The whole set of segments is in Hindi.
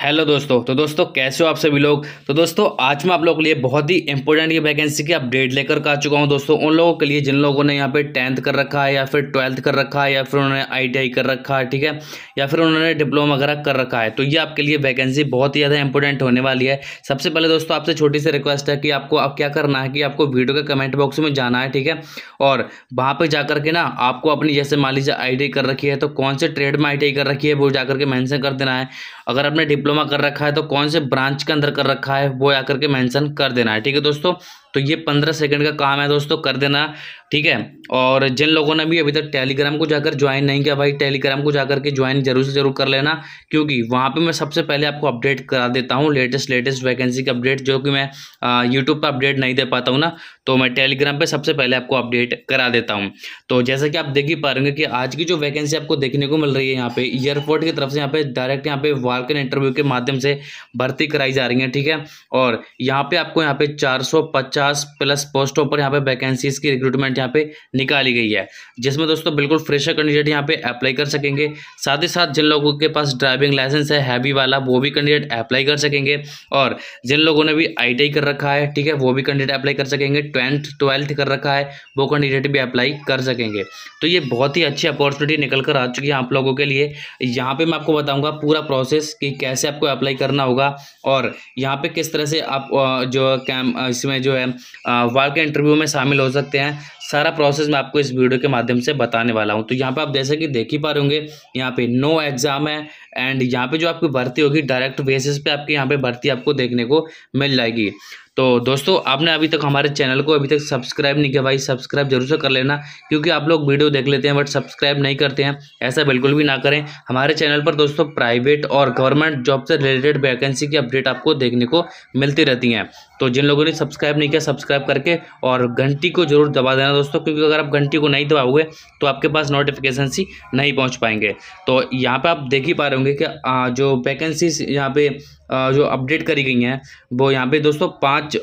हेलो दोस्तों तो दोस्तों कैसे हो आप सभी लोग तो दोस्तों आज मैं आप लोगों के लिए बहुत ही इंपॉर्टेंट ये वैकेंसी की अपडेट लेकर आ चुका हूँ दोस्तों उन लोगों के लिए जिन लोगों ने यहाँ पे टेंथ कर रखा है या फिर ट्वेल्थ कर रखा है या फिर उन्होंने आईटीआई कर रखा है ठीक है या फिर उन्होंने डिप्लोमा वगैरह कर रखा है तो ये आपके लिए वैकेंसी बहुत ही ज़्यादा इंपॉर्टेंट होने वाली है सबसे पहले दोस्तों आपसे छोटी सी रिक्वेस्ट है कि आपको अब क्या करना है कि आपको वीडियो के कमेंट बॉक्स में जाना है ठीक है और वहाँ पर जा के ना आपको अपनी जैसे मान लीजिए आई कर रखी है तो कौन से ट्रेड में आई कर रखी है वो जा के मैंसन कर देना है अगर आपने डिप्लोमा कर रखा है तो कौन से ब्रांच के अंदर कर रखा है वो आकर के मेंशन कर देना है ठीक है दोस्तों तो ये पंद्रह सेकंड का काम है दोस्तों कर देना ठीक है और जिन लोगों ने भी अभी तक टेलीग्राम को जाकर ज्वाइन नहीं किया भाई टेलीग्राम को जाकर के ज्वाइन जरूर से जरूर कर लेना क्योंकि वहाँ पे मैं सबसे पहले आपको अपडेट करा देता हूँ लेटेस्ट लेटेस्ट वैकेंसी का अपडेट जो कि मैं यूट्यूब पर अपडेट नहीं दे पाता हूँ ना तो मैं टेलीग्राम पर सबसे पहले आपको अपडेट करा देता हूँ तो जैसा कि आप देख ही पाएंगे कि आज की जो वैकेंसी आपको देखने को मिल रही है यहाँ पे एयरपोर्ट की तरफ से यहाँ पे डायरेक्ट यहाँ पे वार्क इंटरव्यू के माध्यम से भर्ती कराई जा रही है ठीक है और यहाँ पे आपको यहाँ पे चार पचास प्लस पोस्टों पर यहाँ पे वैकेंसीज की रिक्रूटमेंट यहाँ पे निकाली गई है जिसमें दोस्तों बिल्कुल फ्रेशर कैंडिडेट यहाँ पे अप्लाई कर सकेंगे साथ ही साथ जिन लोगों के पास ड्राइविंग लाइसेंस है हैवी वाला वो भी कैंडिडेट अप्लाई कर सकेंगे और जिन लोगों ने भी आई कर रखा है ठीक है वो भी कैंडिडेट अप्लाई कर सकेंगे ट्वेंथ ट्वेल्थ कर रखा है वो कैंडिडेट भी अप्लाई कर सकेंगे तो ये बहुत ही अच्छी अपॉर्चुनिटी निकल कर आ चुकी है आप लोगों के लिए यहाँ पर मैं आपको बताऊँगा पूरा प्रोसेस कि कैसे आपको अप्लाई करना होगा और यहाँ पर किस तरह से आप जो कैम इसमें जो है वर्क इंटरव्यू में शामिल हो सकते हैं सारा प्रोसेस मैं आपको इस वीडियो के माध्यम से बताने वाला हूँ तो यहाँ पे आप जैसे कि देख ही पा रहे होंगे यहाँ पे नो एग्ज़ाम है एंड यहाँ पे जो आपकी भर्ती होगी डायरेक्ट बेसिस पे आपके यहाँ पे भर्ती आपको देखने को मिल जाएगी तो दोस्तों आपने अभी तक हमारे चैनल को अभी तक सब्सक्राइब नहीं किया भाई सब्सक्राइब जरूर से कर लेना क्योंकि आप लोग वीडियो देख लेते हैं बट सब्सक्राइब नहीं करते हैं ऐसा बिल्कुल भी ना करें हमारे चैनल पर दोस्तों प्राइवेट और गवर्नमेंट जॉब से रिलेटेड वैकेंसी की अपडेट आपको देखने को मिलती रहती हैं तो जिन लोगों ने सब्सक्राइब नहीं किया सब्सक्राइब करके और घंटी को जरूर दबा देना करना दोस्तों क्योंकि अगर आप घंटी को नहीं दबाओगे तो आपके पास नोटिफिकेशन सी नहीं पहुंच पाएंगे तो यहाँ पे आप देख ही पा रहे होंगे कि जो वैकेंसीज यहाँ पे जो अपडेट करी गई हैं वो यहाँ पे दोस्तों पाँच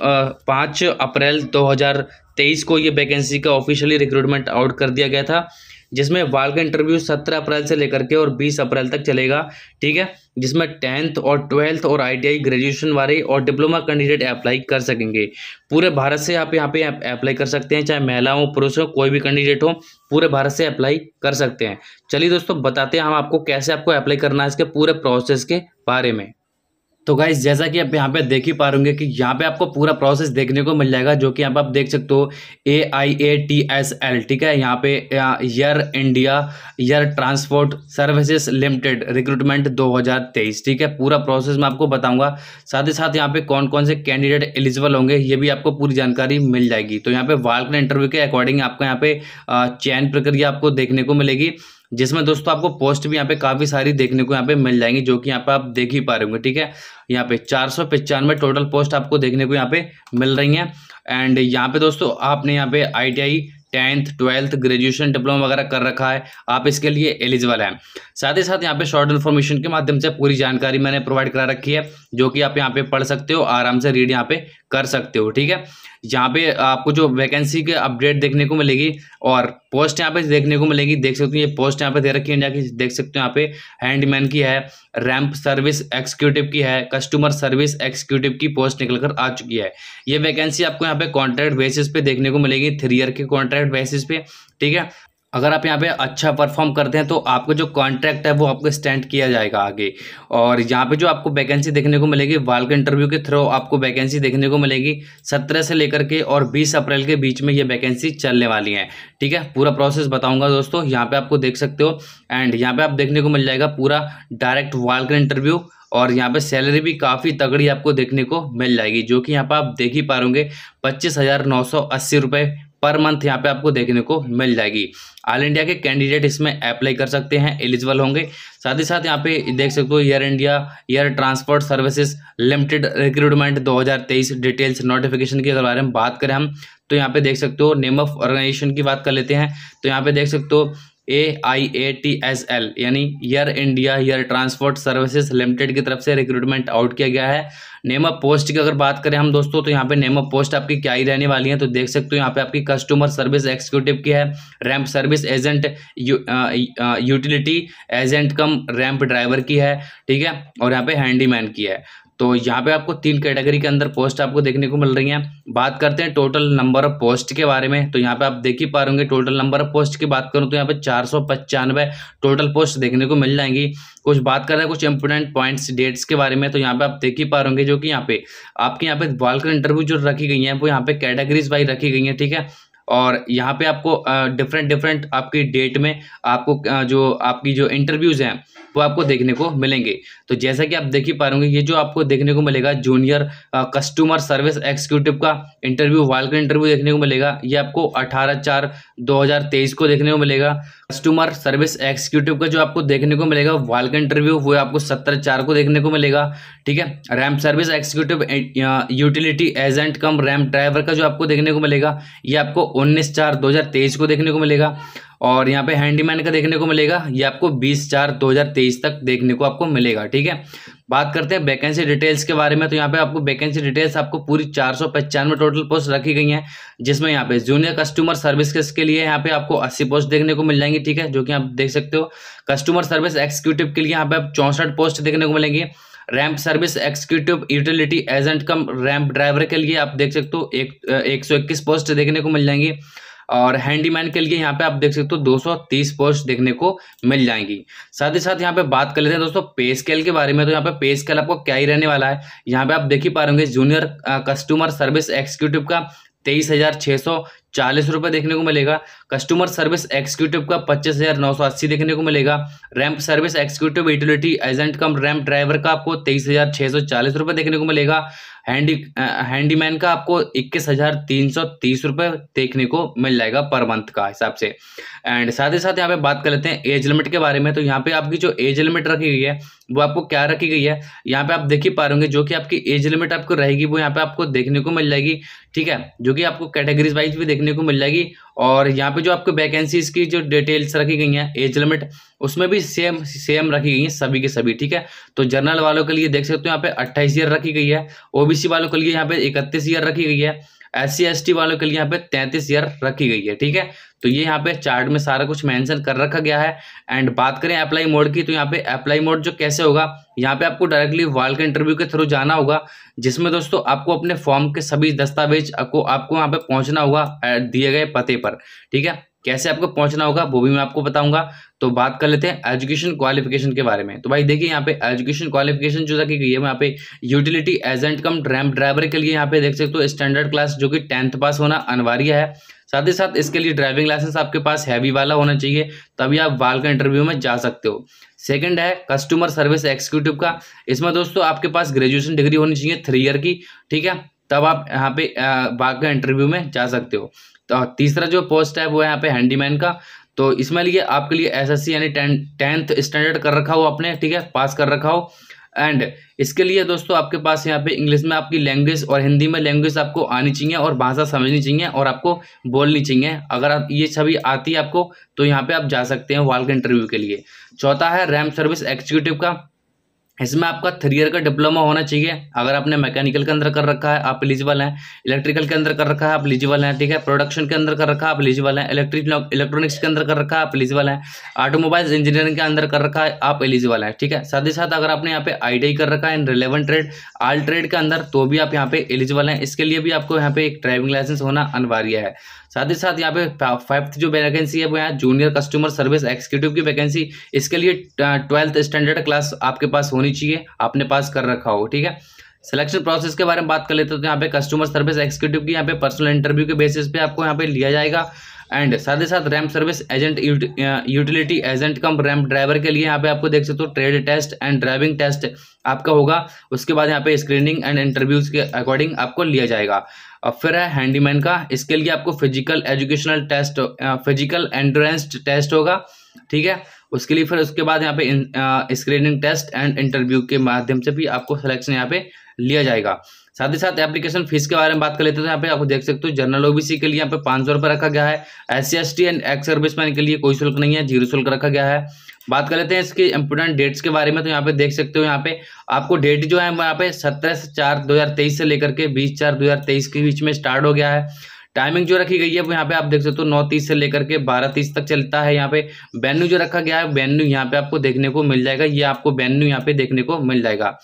पाँच अप्रैल 2023 को ये वैकेंसी का ऑफिशियली रिक्रूटमेंट आउट कर दिया गया था जिसमें वाल का इंटरव्यू सत्रह अप्रैल से लेकर के और बीस अप्रैल तक चलेगा ठीक है जिसमें टेंथ और ट्वेल्थ और आईटीआई ग्रेजुएशन वाले और डिप्लोमा कैंडिडेट अप्लाई कर सकेंगे पूरे भारत से आप यहाँ पे अप्लाई कर सकते हैं चाहे महिला हो पुरुष हो कोई भी कैंडिडेट हो पूरे भारत से अप्लाई कर सकते हैं चलिए दोस्तों बताते हैं हम आपको कैसे आपको अप्लाई करना है इसके पूरे प्रोसेस के बारे में तो गाइज जैसा कि आप यहाँ पे देख ही पा रहे कि यहाँ पे आपको पूरा प्रोसेस देखने को मिल जाएगा जो कि यहाँ पे आप देख सकते हो A I A T S L ठीक है यहाँ पे air India air transport services limited recruitment 2023 ठीक है पूरा प्रोसेस मैं आपको बताऊंगा साथ ही साथ यहाँ पे कौन कौन से कैंडिडेट एलिजिबल होंगे ये भी आपको पूरी जानकारी मिल जाएगी तो यहाँ पे वाल्क इंटरव्यू के अकॉर्डिंग आपको यहाँ पे चयन प्रक्रिया आपको देखने को मिलेगी जिसमें दोस्तों आपको पोस्ट भी यहाँ पे काफ़ी सारी देखने को यहाँ पे मिल जाएंगी जो कि यहाँ पे आप देख ही पा रहे होंगे ठीक है यहाँ पे चार सौ पचानवे टोटल पोस्ट आपको देखने को यहाँ पे मिल रही हैं एंड यहाँ पे दोस्तों आपने यहाँ पे I tenth twelfth graduation diploma वगैरह कर रखा है आप इसके लिए एलिजिबल हैं साथ ही साथ यहाँ पे शॉर्ट इन्फॉर्मेशन के माध्यम से पूरी जानकारी मैंने प्रोवाइड करा रखी है जो कि आप यहाँ पे पढ़ सकते हो आराम से रीड यहाँ पे कर सकते हो ठीक है यहाँ पे आपको जो वैकेंसी के अपडेट देखने को मिलेगी और पोस्ट यहाँ पे देखने को मिलेगी देख सकते हो ये पोस्ट यहाँ पे दे रखी है इंडिया की देख सकते हो यहाँ पे हैंडमैन की है रैंप सर्विस एक्सिक्यूटिव की है कस्टमर सर्विस एक्सिक्यूटिव की पोस्ट निकल कर आ चुकी है ये वैकेंसी आपको यहाँ पे कॉन्ट्रैक्ट बेसिस पे देखने को मिलेगी थ्री ईयर के कॉन्ट्रैक्ट बेसिस पे ठीक है अगर आप यहाँ पे अच्छा परफॉर्म करते हैं तो आपका जो कॉन्ट्रैक्ट है वो आपको स्टैंड किया जाएगा आगे और यहाँ पे जो आपको वैकेंसी देखने को मिलेगी वाल के इंटरव्यू के थ्रू आपको वैकेंसी देखने को मिलेगी सत्रह से लेकर के और बीस अप्रैल के बीच में ये वैकेंसी चलने वाली है ठीक है पूरा प्रोसेस बताऊँगा दोस्तों यहाँ पर आपको देख सकते हो एंड यहाँ पर आप देखने को मिल जाएगा पूरा डायरेक्ट वाल का इंटरव्यू और यहाँ पे सैलरी भी काफ़ी तगड़ी आपको देखने को मिल जाएगी जो कि यहाँ पे आप देख ही पा रहे होंगे पच्चीस हज़ार नौ सौ अस्सी रुपये पर मंथ यहाँ पे आपको देखने को मिल जाएगी ऑल इंडिया के कैंडिडेट इसमें अप्लाई कर सकते हैं एलिजिबल होंगे साथ ही साथ यहाँ पे देख सकते हो air India air transport services limited recruitment 2023 details notification के बारे में बात करें हम तो यहाँ पे देख सकते हो नेम ऑफ ऑर्गेनाइजेशन की बात कर लेते हैं तो यहाँ पे देख सकते हो A I A T S L यानी air India air transport services limited की तरफ से रिक्रूटमेंट आउट किया गया है नेम ऑफ पोस्ट की अगर बात करें हम दोस्तों तो यहाँ पे नेम ऑफ पोस्ट आपकी क्या ही रहने वाली है तो देख सकते हो यहाँ पे आपकी कस्टमर सर्विस एक्सिक्यूटिव की है ramp service agent utility agent cum ramp driver की है ठीक है और यहाँ पे हैंडीमैन की है तो यहाँ पे आपको तीन कैटेगरी के अंदर पोस्ट आपको देखने को मिल रही हैं बात करते हैं टोटल नंबर ऑफ पोस्ट के बारे में तो यहाँ पे आप देख ही पा रहे टोटल नंबर ऑफ पोस्ट की बात करूँ तो यहाँ पे चार टोटल पोस्ट देखने को मिल जाएंगी कुछ बात कर रहे हैं कुछ इंपोर्टेंट पॉइंट्स डेट्स के बारे में तो यहाँ पे आप देख ही पा रहे जो कि यहाँ पे आपके यहाँ पे वालकर इंटरव्यू जो रखी गई है वो यहाँ पे कैटेगरीज वाइज रखी गई है ठीक है और यहाँ पे आपको डिफरेंट डिफरेंट आपकी डेट में आपको जो आपकी जो इंटरव्यूज़ हैं वो आपको देखने को मिलेंगे तो जैसा कि आप देख ही पा रहे ये जो आपको देखने को मिलेगा जूनियर कस्टमर सर्विस एग्जीक्यूटिव का इंटरव्यू वर्ल्ड का इंटरव्यू देखने को मिलेगा ये आपको अठारह चार दो को देखने को मिलेगा कस्टमर सर्विस एग्जीक्यूटिव का जो आपको देखने को मिलेगा वाल का इंटरव्यू वो आपको सत्रह चार को देखने को मिलेगा ठीक है ramp service executive utility agent cum ramp driver का जो आपको देखने को मिलेगा ये आपको उन्नीस चार दो को देखने को मिलेगा और यहाँ पे हैंडीमैन का देखने को मिलेगा ये आपको 20 चार 2023 तक देखने को आपको मिलेगा ठीक है बात करते हैं वैकेंसी डिटेल्स के बारे में तो यहाँ पे आपको वैकेंसी डिटेल्स आपको पूरी चार सौ पचानवे टोटल पोस्ट रखी गई हैं जिसमें यहाँ पे जूनियर कस्टमर सर्विस के लिए यहाँ पे आपको अस्सी पोस्ट देखने को मिल जाएंगी ठीक है जो कि आप देख सकते हो कस्टमर सर्विस एक्सिक्यूटिव के लिए यहाँ पे आप चौंसठ पोस्ट देखने को मिलेंगी ramp service executive utility agent cum ramp driver के लिए आप देख सकते हो एक एक पोस्ट देखने को मिल जाएंगी और हैंडीमैन के लिए यहाँ पे आप देख सकते हो 230 पोस्ट देखने को मिल जाएंगी साथ ही साथ यहाँ पे बात कर लेते हैं दोस्तों पे स्केल के बारे में तो यहाँ पे पे स्केल आपको क्या ही रहने वाला है यहाँ पे आप देख ही पा रहे होंगे जूनियर कस्टमर सर्विस एक्सिक्यूटिव का तेईस हज़ार छह सौ चालीस रुपए देखने को मिलेगा कस्टमर सर्विस एक्सिक्यूटिव का पच्चीस हज़ार नौ सौ अस्सी देखने को मिलेगा ramp service executive utility agent cum ramp driver का आपको तेईस हज़ार छः सौ चालीस रुपये देखने को मिलेगा हैंडी हैंडीमैन का आपको इक्कीस हज़ार तीन सौ तीस रुपये देखने को मिल जाएगा पर मंथ का हिसाब से एंड साथ ही साथ यहाँ पे बात कर लेते हैं एज लिमिट के बारे में तो यहाँ पे आपकी जो एज लिमिट रखी गई है वो आपको क्या रखी गई है यहाँ पे आप देख ही पा रहे होंगे जो कि आपकी एज लिमिट आपको रहेगी वो यहाँ पे आपको देखने को मिल जाएगी ठीक है जो कि आपको कैटेगरीज वाइज भी देखने को मिल जाएगी और यहाँ पे जो आपको वैकेंसीज की जो डिटेल्स रखी गई हैं एज लिमिट उसमें भी सेम सेम रखी गई है सभी के सभी ठीक है तो जनरल वालों के लिए देख सकते हो यहाँ पे अट्ठाईस ईयर रखी गई है ओबीसी वालों के लिए यहाँ पे इकतीस ईयर रखी गई है एस सी वालों के लिए यहाँ पे तैंतीस ईयर रखी गई है ठीक है तो ये यहाँ पे चार्ट में सारा कुछ मेंशन कर रखा गया है एंड बात करें अप्लाई मोड की तो यहाँ पे अप्लाई मोड जो कैसे होगा यहाँ पे आपको डायरेक्टली वाल के इंटरव्यू के थ्रू जाना होगा जिसमें दोस्तों आपको अपने फॉर्म के सभी दस्तावेज को आपको यहाँ पे पहुंचना होगा दिए गए पते पर ठीक है कैसे आपको पहुंचना होगा वो भी मैं आपको बताऊंगा तो बात कर लेते हैं एजुकेशन क्वालिफिकेशन के बारे में तो भाई देखिए यहाँ पे एजुकेशन क्वालिफिकेशन जो रखी गई है यहाँ पे यूटिलिटी एजेंट कम ड्राइवर के लिए यहाँ पे देख सकते हो स्टैंडर्ड क्लास जो कि टेंथ पास होना अनिवार्य है साथ ही साथ इसके लिए ड्राइविंग लाइसेंस आपके पास हैवी वाला होना चाहिए तभी आप वाल का इंटरव्यू में जा सकते हो सेकंड है कस्टमर सर्विस एक्सिक्यूटिव का इसमें दोस्तों आपके पास ग्रेजुएशन डिग्री होनी चाहिए थ्री ईयर की ठीक है तब आप यहाँ पे वाल का इंटरव्यू में जा सकते हो तीसरा जो पोस्ट है वो है यहाँ पे हैंडीमैन का तो इसमें लिए आपके लिए एसएससी यानी टेंथ स्टैंडर्ड कर रखा हो आपने ठीक है पास कर रखा हो एंड इसके लिए दोस्तों आपके पास यहाँ पे इंग्लिश में आपकी लैंग्वेज और हिंदी में लैंग्वेज आपको आनी चाहिए और भाषा समझनी चाहिए और आपको बोलनी चाहिए अगर आप ये छवि आती है आपको तो यहाँ पे आप जा सकते हैं वाल के इंटरव्यू के लिए चौथा है रैम सर्विस एग्जीक्यूटिव का इसमें आपका थ्री ईयर का डिप्लोमा होना चाहिए अगर आपने मैकेनिकल के अंदर कर रखा है आप एलिजिबल हैं इलेक्ट्रिकल के अंदर कर रखा है आप एलिजिबल हैं ठीक है प्रोडक्शन के अंदर कर रखा है आप एलिजिबल हैं इलेक्ट्रिक इलेक्ट्रॉनिक्स के अंदर कर रखा है आप एलिजिबल हैं ऑटोमोबाइल्स इंजीनियरिंग के अंदर कर रखा है आप एलिजिबल हैं ठीक है साथ ही साथ अगर आपने यहाँ पे आई कर रखा है in relevant trade all trade के अंदर तो भी आप यहाँ पे एलिजिबल हैं इसके लिए भी आपको यहाँ पे एक ड्राइविंग लाइसेंस होना अनिवार्य है साथ ही साथ यहाँ पे फाइव जो वैकेंसी है वो यहाँ जूनियर कस्टमर सर्विस एक्सिक्यूटिव की वैकेंसी इसके लिए ट्वेल्थ स्टैंडर्ड क्लास आपके पास होनी चाहिए आपने पास कर रखा हो ठीक है सिलेक्शन प्रोसेस के बारे में बात कर लेते हैं तो यहाँ पे कस्टमर सर्विस एक्सिक्यूटिव की यहाँ पे पर्सनल इंटरव्यू के बेसिस पे आपको यहाँ पे लिया जाएगा एंड साथ ही साथ ramp service agent utility agent cum ramp driver के लिए यहाँ पे आपको देख सकते हो trade test and driving test आपका होगा उसके बाद यहाँ पे स्क्रीनिंग एंड इंटरव्यूज के अकॉर्डिंग आपको लिया जाएगा अब फिर है हैंडीमैन का इसके लिए आपको physical educational test physical endurance test होगा ठीक है उसके लिए फिर उसके बाद यहाँ पे स्क्रीनिंग टेस्ट एंड इंटरव्यू के माध्यम से भी आपको सिलेक्शन यहाँ पे लिया जाएगा साथ ही साथ एप्लीकेशन फीस के बारे में बात कर लेते हैं यहाँ पे आपको देख सकते हो जनरल ओबीसी के लिए यहाँ पे पाँच सौ रुपये रखा गया है S C S T and ex serviceman के लिए कोई शुल्क नहीं है जीरो शुल्क रखा गया है बात कर लेते हैं इसके इम्पोर्टेंट डेट्स के बारे में तो यहाँ पे देख सकते हो यहाँ पे आपको डेट जो है यहाँ पे सत्रह से चार तेईस से लेकर के बीस चार तेईस के बीच में स्टार्ट हो गया है टाइमिंग जो रखी गई है वो यहाँ पे आप देख सकते हो नौ तीस से लेकर के बारह तीस तक चलता है यहाँ पे वेन्यू जो रखा गया है वेन्यू यहाँ पे आपको देखने को मिल जाएगा ये आपको वेन्यू यहाँ पे देखने को मिल जाएगा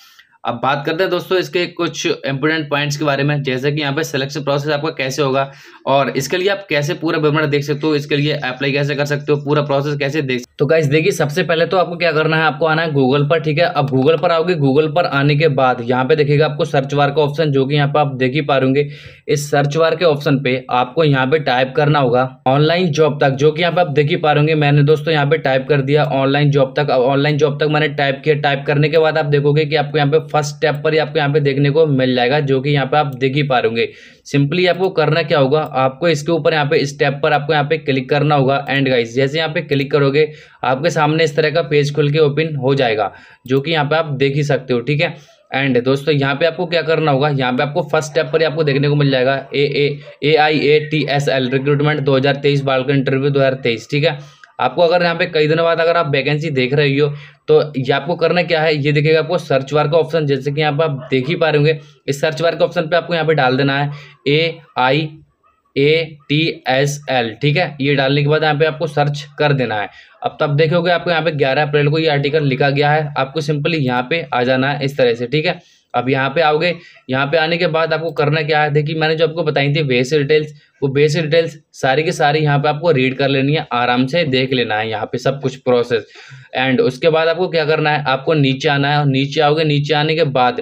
अब बात करते हैं दोस्तों इसके कुछ इंपोर्टेंट पॉइंट्स के बारे में जैसे कि यहाँ पे सिलेक्शन प्रोसेस आपका कैसे होगा और इसके लिए आप कैसे पूरा विवरण देख सकते हो इसके लिए अप्लाई कैसे कर सकते हो पूरा प्रोसेस कैसे देख तो गाइस देखिए सबसे पहले तो आपको क्या करना है आपको आना है गूगल पर ठीक है अब गूगल पर आओगे गूगल पर आने के बाद यहाँ पे देखिएगा आपको सर्च वार का ऑप्शन जो कि यहाँ पे आप देख ही पा रूंगे इस सर्च वार के ऑप्शन पे आपको यहाँ पे टाइप करना होगा ऑनलाइन जॉब तक जो कि यहाँ पे आप देख ही पा रूंगे मैंने दोस्तों यहाँ पे टाइप कर दिया ऑनलाइन जॉब तक ऑनलाइन जॉब तक मैंने टाइप किया टाइप करने के बाद आप देखोगे कि आपको यहाँ पे फर्स्ट स्टेप पर ही आपको यहाँ पे देखने को मिल जाएगा जो कि यहाँ पे आप देख ही पा रहे सिंपली आपको करना क्या होगा आपको इसके ऊपर यहाँ पे स्टेप पर आपको यहाँ पे क्लिक करना होगा एंड गाइस जैसे यहाँ पे क्लिक करोगे आपके सामने इस तरह का पेज खुल के ओपन हो जाएगा जो कि यहाँ पे आप देख ही सकते हो ठीक है एंड दोस्तों यहाँ पे आपको क्या करना होगा यहाँ पे आपको फर्स्ट स्टेप पर ही आपको देखने को मिल जाएगा A A A I A T S L recruitment 2023 बाल का इंटरव्यू 2023 ठीक है आपको अगर यहाँ पे कई दिनों बाद अगर आप वैकेंसी देख रहे हो तो ये आपको करना क्या है ये देखिएगा आपको सर्च वार का ऑप्शन जैसे कि यहाँ पर आप देख ही पा रहे होंगे इस सर्च वार के ऑप्शन पे आपको यहाँ पे डाल देना है A I A T S L ठीक है ये डालने के बाद यहाँ पे आपको सर्च कर देना है अब तब देखोगे आपको यहाँ पे 11 अप्रैल को ये आर्टिकल लिखा गया है आपको सिंपली यहाँ पे आ जाना है इस तरह से ठीक है अब यहाँ पे आओगे यहाँ पे आने के बाद आपको करना क्या है देखिए मैंने जो आपको बताई थी बेस डिटेल्स वो बेस डिटेल्स सारी की सारी यहाँ पे आपको रीड कर लेनी है आराम से देख लेना है यहाँ पे सब कुछ प्रोसेस एंड उसके बाद आपको क्या करना है आपको नीचे आना है और नीचे आओगे नीचे आने के बाद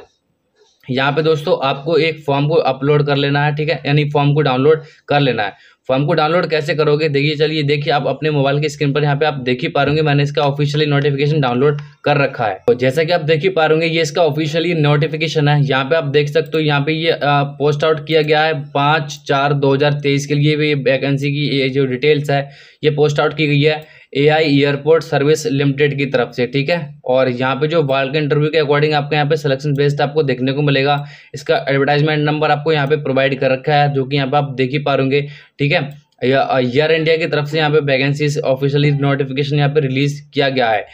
यहाँ पे दोस्तों आपको एक फॉर्म को अपलोड कर लेना है ठीक है यानी फॉर्म को डाउनलोड कर लेना है फॉर्म को डाउनलोड कैसे करोगे देखिए चलिए देखिए आप अपने मोबाइल की स्क्रीन पर यहाँ पे आप देख ही पा रहे मैंने इसका ऑफिशियली नोटिफिकेशन डाउनलोड कर रखा है तो जैसा कि आप देख ही पा रहे ये इसका ऑफिशियली नोटिफिकेशन है यहाँ पे आप देख सकते हो यहाँ पे ये पोस्ट आउट किया गया है पाँच चार दो के लिए भी वैकेंसी की जो डिटेल्स है ये पोस्ट आउट की गई है एआई एयरपोर्ट सर्विस लिमिटेड की तरफ से ठीक है और यहाँ पे जो वर्ल्ड इंटरव्यू के अकॉर्डिंग आपको यहाँ पे सिलेक्शन बेस्ड आपको देखने को मिलेगा इसका एडवर्टाइजमेंट नंबर आपको यहाँ पे प्रोवाइड कर रखा है जो कि यहाँ पे आप देख ही पा रहे ठीक है एयर इंडिया की तरफ से यहाँ पे वैकेंसी ऑफिशियली नोटिफिकेशन यहाँ पे रिलीज किया गया है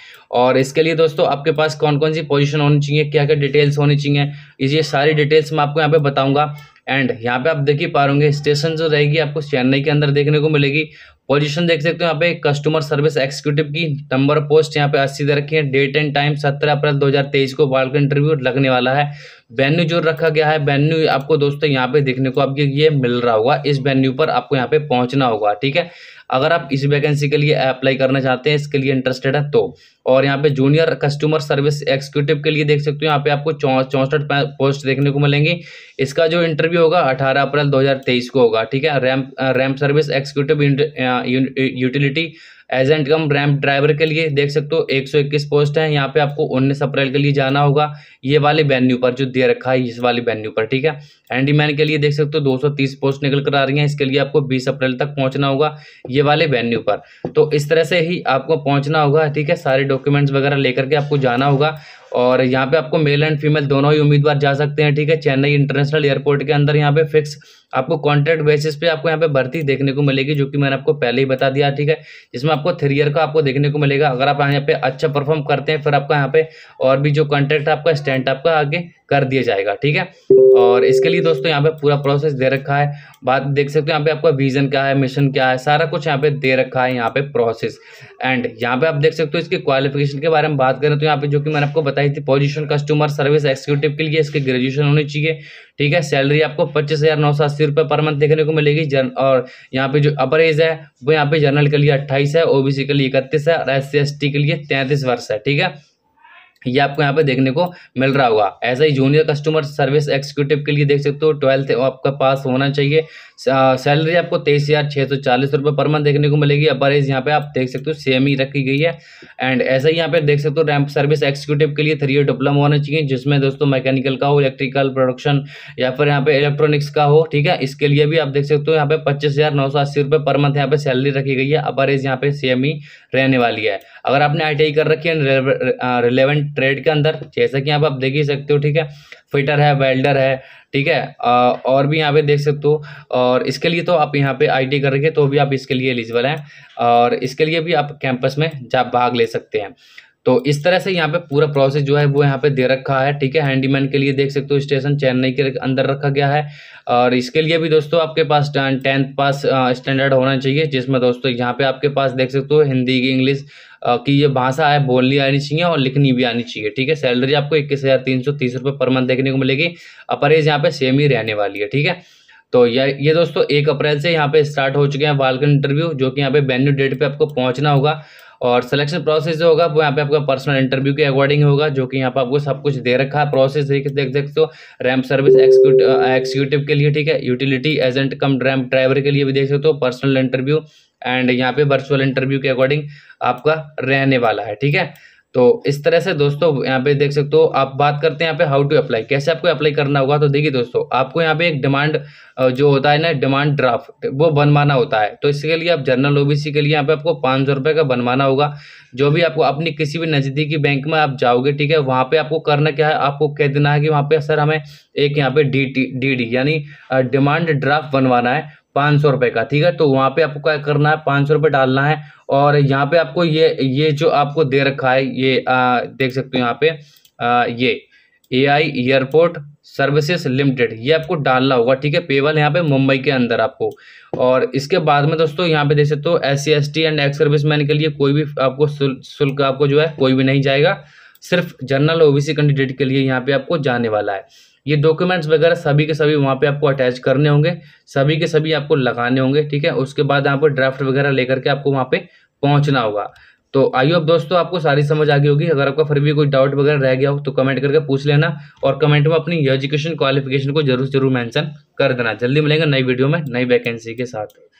और इसके लिए दोस्तों आपके पास कौन कौन सी पोजीशन होनी चाहिए क्या क्या डिटेल्स होनी चाहिए ये सारी डिटेल्स मैं आपको यहाँ पे बताऊंगा एंड यहाँ पे आप देख ही पा रहेंगे स्टेशन जो रहेगी आपको चेन्नई के अंदर देखने को मिलेगी पोजीशन देख सकते हो यहाँ पे कस्टमर सर्विस एक्सिक्यूटिव की नंबर पोस्ट यहाँ पे अस्सी दे रखी है डेट एंड टाइम सत्रह अप्रैल 2023 को बाल का इंटरव्यू लगने वाला है वेन्यू जो रखा गया है वेन्यू आपको दोस्तों यहाँ पे देखने को आपके ये मिल रहा होगा इस वेन्यू पर आपको यहाँ पे पहुंचना होगा ठीक है अगर आप इस वैकेंसी के लिए अप्लाई करना चाहते हैं इसके लिए इंटरेस्टेड है तो और यहाँ पे जूनियर कस्टमर सर्विस एक्सिक्यूटिव के लिए देख सकते हो यहाँ पे आपको चौंसठ पोस्ट देखने को मिलेंगे इसका जो इंटरव्यू होगा 18 अप्रैल 2023 को होगा ठीक है ramp ramp service executive utility agent cum ramp driver के लिए देख सकते हो 121 पोस्ट है यहाँ पे आपको 19 अप्रैल के लिए जाना होगा ये वाले वेन्यू पर जो दे रखा है इस वाले वेन्यू पर ठीक है हैंडीमैन के लिए देख सकते हो 230 पोस्ट निकल कर आ रही हैं इसके लिए आपको 20 अप्रैल तक पहुँचना होगा ये वाले वेन्यू पर तो इस तरह से ही आपको पहुँचना होगा ठीक है सारे डॉक्यूमेंट्स वगैरह लेकर के आपको जाना होगा और यहाँ पे आपको मेल एंड फीमेल दोनों ही उम्मीदवार जा सकते हैं ठीक है चेन्नई इंटरनेशनल एयरपोर्ट के अंदर यहाँ पे फिक्स आपको कॉन्ट्रैक्ट बेसिस पे आपको यहाँ पे भर्ती देखने को मिलेगी जो कि मैंने आपको पहले ही बता दिया ठीक है जिसमें आपको थ्री ईयर का आपको देखने को मिलेगा अगर आप यहाँ पे अच्छा परफॉर्म करते हैं फिर आपका यहाँ पे और भी जो कॉन्ट्रैक्ट आपका स्टैंड आपका आगे कर दिया जाएगा ठीक है और इसके लिए दोस्तों यहाँ पे पूरा प्रोसेस दे रखा है बात देख सकते हो यहाँ पे आपका विजन क्या है मिशन क्या है सारा कुछ यहाँ पे दे रखा है यहाँ पे प्रोसेस एंड यहाँ पे आप देख सकते हो इसके क्वालिफिकेशन के बारे में बात करें तो यहाँ पे जो कि मैंने आपको बताई थी पोजिशन कस्टमर सर्विस एक्सिक्यूटिव के लिए इसके ग्रेजुएशन होनी चाहिए ठीक है सैलरी आपको पच्चीस हज़ार नौ सौ अस्सी अस्सी रुपये पर मंथ देखने को मिलेगी जन और यहाँ पे जो अपर एज है वो यहाँ पे जनरल के लिए अट्ठाईस है ओबीसी के लिए इकतीस है और एस सी के लिए तैंतीस वर्ष है ठीक है ये आपको यहाँ पे देखने को मिल रहा होगा ऐसा ही जूनियर कस्टमर सर्विस एक्सिक्यूटिव के लिए देख सकते हो ट्वेल्थ आपका पास होना चाहिए सैलरी आपको तेईस हज़ार छः सौ चालीस रुपये पर मंथ देखने को मिलेगी अपर एज यहाँ पे आप देख सकते हो सेम ही रखी गई है एंड ऐसा ही यहाँ पे देख सकते हो रैम्प सर्विस एक्सिक्यूटिव के लिए थ्री ईयर डिप्लोमा होना चाहिए जिसमें दोस्तों मैकेनिकल का हो इलेक्ट्रिकल प्रोडक्शन या फिर यहाँ पे इलेक्ट्रॉनिक्स का हो ठीक है इसके लिए भी आप देख सकते हो यहाँ पे पच्चीस हज़ार नौ सौ अस्सी रुपये पर मंथ यहाँ पे सैलरी रखी गई है अपर एज यहाँ पे सेम ही रहने वाली है अगर आपने आई कर रखी है रिलेवेंट ट्रेड के अंदर जैसा कि आप देख ही सकते हो ठीक है फिटर है वेल्डर है ठीक है और भी यहाँ पे देख सकते हो और इसके लिए तो आप यहाँ पे आईटी करेंगे तो भी आप इसके लिए एलिजिबल हैं और इसके लिए भी आप कैंपस में जा भाग ले सकते हैं तो इस तरह से यहाँ पे पूरा प्रोसेस जो है वो यहाँ पे दे रखा है ठीक है हैंडीमैन के लिए देख सकते हो स्टेशन चेन्नई के अंदर रखा गया है और इसके लिए भी दोस्तों आपके पास टेंथ पास स्टैंडर्ड होना चाहिए जिसमें दोस्तों यहाँ पे आपके पास देख सकते हो हिंदी इंग्लिश की ये भाषा है बोलनी आनी चाहिए और लिखनी भी आनी चाहिए ठीक है सैलरी आपको इक्कीस हज़ार तीन सौ तीस रुपये पर मंथ देखने को मिलेगी अपरेज यहाँ पे सेम ही रहने वाली है ठीक है तो ये ये दोस्तों एक अप्रैल से यहाँ पे स्टार्ट हो चुके हैं वालकन इंटरव्यू जो कि यहाँ पे वेन्यू डेट पे आपको पहुँचना होगा और सिलेक्शन प्रोसेस जो होगा वो यहाँ पे आपका पर्सनल इंटरव्यू के अकॉर्डिंग होगा जो कि यहाँ पे आपको सब कुछ दे रखा है प्रोसेस देख सकते हो रैम्प सर्विस एक्सिक्यूटिव के लिए ठीक है utility agent cum ramp driver के लिए भी देख सकते हो पर्सनल इंटरव्यू एंड यहाँ पे वर्चुअल इंटरव्यू के अकॉर्डिंग आपका रहने वाला है ठीक है तो इस तरह से दोस्तों यहाँ पे देख सकते हो आप बात करते हैं यहाँ पे हाउ टू अप्लाई कैसे आपको अप्लाई करना होगा तो देखिए दोस्तों आपको यहाँ पे एक डिमांड जो होता है ना डिमांड ड्राफ्ट वो बनवाना होता है तो इसके लिए आप जनरल ओबीसी के लिए यहाँ पे आपको पाँच सौ का बनवाना होगा जो भी आपको अपनी किसी भी नज़दीकी बैंक में आप जाओगे ठीक है वहाँ पर आपको करना क्या है आपको कह देना है कि वहाँ पर सर हमें एक यहाँ पे डी टी डी डी यानी डिमांड ड्राफ्ट बनवाना है पाँच सौ रुपये का ठीक है तो वहाँ पे आपको क्या करना है पाँच सौ रुपये डालना है और यहाँ पे आपको ये ये जो आपको दे रखा है ये आ, देख सकते हो यहाँ पे आ, ये A I airport services limited ये आपको डालना होगा ठीक है पेवल यहाँ पे मुंबई के अंदर आपको और इसके बाद में दोस्तों यहाँ पे देख सकते हो S C S T and ex serviceman के लिए कोई भी आपको शुल्क आपको जो है कोई भी नहीं जाएगा सिर्फ जनरल ओबीसी कैंडिडेट के लिए यहाँ पे आपको जाने वाला है ये डॉक्यूमेंट्स वगैरह सभी के सभी वहाँ पे आपको अटैच करने होंगे सभी के सभी आपको लगाने होंगे ठीक है उसके बाद यहाँ पर ड्राफ्ट वगैरह लेकर के आपको वहाँ पे पहुँचना होगा तो आइयो अब दोस्तों आपको सारी समझ आ गई होगी अगर आपका फिर भी कोई डाउट वगैरह रह गया हो तो कमेंट करके पूछ लेना और कमेंट में अपनी एजुकेशन क्वालिफिकेशन को जरूर जरूर मैंशन कर देना जल्दी मिलेंगे नई वीडियो में नई वैकेंसी के साथ